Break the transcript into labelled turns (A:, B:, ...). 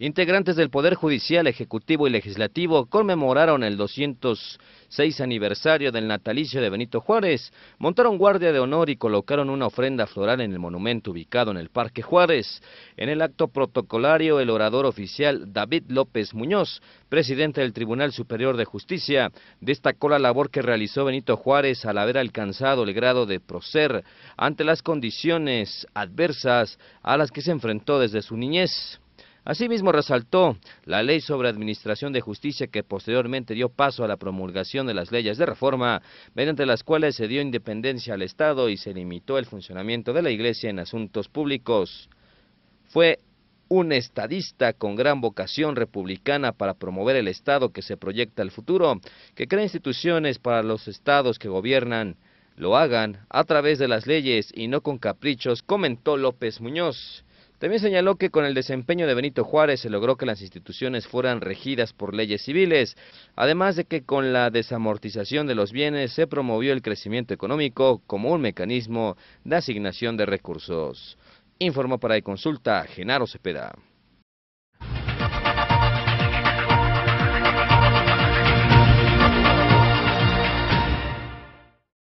A: Integrantes del Poder Judicial, Ejecutivo y Legislativo conmemoraron el 206 aniversario del natalicio de Benito Juárez, montaron guardia de honor y colocaron una ofrenda floral en el monumento ubicado en el Parque Juárez. En el acto protocolario, el orador oficial David López Muñoz, presidente del Tribunal Superior de Justicia, destacó la labor que realizó Benito Juárez al haber alcanzado el grado de prócer ante las condiciones adversas a las que se enfrentó desde su niñez. Asimismo, resaltó la ley sobre administración de justicia que posteriormente dio paso a la promulgación de las leyes de reforma, mediante las cuales se dio independencia al Estado y se limitó el funcionamiento de la Iglesia en asuntos públicos. Fue un estadista con gran vocación republicana para promover el Estado que se proyecta al futuro, que crea instituciones para los estados que gobiernan. Lo hagan a través de las leyes y no con caprichos, comentó López Muñoz. También señaló que con el desempeño de Benito Juárez se logró que las instituciones fueran regidas por leyes civiles, además de que con la desamortización de los bienes se promovió el crecimiento económico como un mecanismo de asignación de recursos. Informó para el consulta Genaro Cepeda.